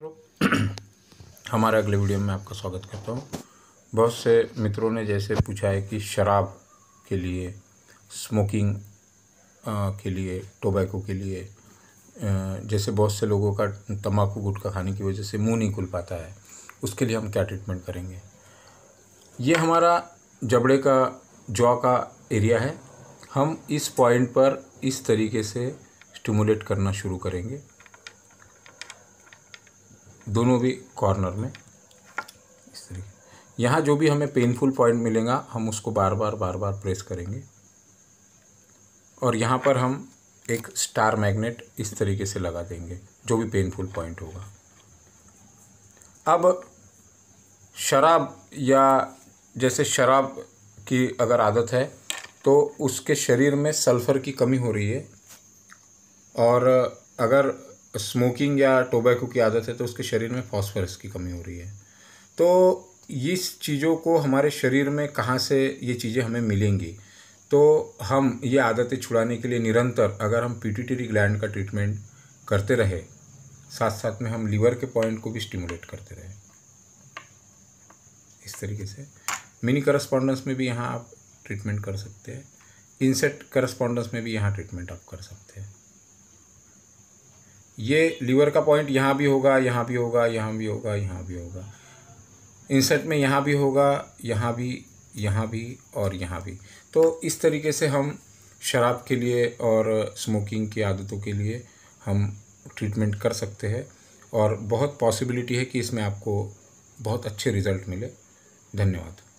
हमारे अगले वीडियो में आपका स्वागत करता हूँ बहुत से मित्रों ने जैसे पूछा है कि शराब के लिए स्मोकिंग के लिए टोबैको के लिए जैसे बहुत से लोगों का तम्बाकू गुटखा खाने की वजह से मुंह नहीं खुल पाता है उसके लिए हम क्या ट्रीटमेंट करेंगे ये हमारा जबड़े का जॉ का एरिया है हम इस पॉइंट पर इस तरीके से स्टिमुलेट करना शुरू करेंगे दोनों भी कॉर्नर में इस तरीके यहाँ जो भी हमें पेनफुल पॉइंट मिलेगा हम उसको बार बार बार बार प्रेस करेंगे और यहाँ पर हम एक स्टार मैग्नेट इस तरीके से लगा देंगे जो भी पेनफुल पॉइंट होगा अब शराब या जैसे शराब की अगर आदत है तो उसके शरीर में सल्फ़र की कमी हो रही है और अगर स्मोकिंग या टोबैको की आदत है तो उसके शरीर में फॉस्फोरस की कमी हो रही है तो इस चीज़ों को हमारे शरीर में कहाँ से ये चीज़ें हमें मिलेंगी तो हम ये आदतें छुड़ाने के लिए निरंतर अगर हम पिट्यूटरी ग्लैंड का ट्रीटमेंट करते रहे साथ साथ में हम लीवर के पॉइंट को भी स्टिमुलेट करते रहे इस तरीके से मिनी करस्पॉन्डेंस में भी यहाँ आप ट्रीटमेंट कर सकते हैं इंसेट करस्पॉन्डेंस में भी यहाँ ट्रीटमेंट आप कर सकते हैं ये लीवर का पॉइंट यहाँ भी होगा यहाँ भी होगा यहाँ भी होगा यहाँ भी होगा इंसर्ट में यहाँ भी होगा यहाँ भी यहाँ भी और यहाँ भी तो इस तरीके से हम शराब के लिए और स्मोकिंग की आदतों के लिए हम ट्रीटमेंट कर सकते हैं और बहुत पॉसिबिलिटी है कि इसमें आपको बहुत अच्छे रिज़ल्ट मिले धन्यवाद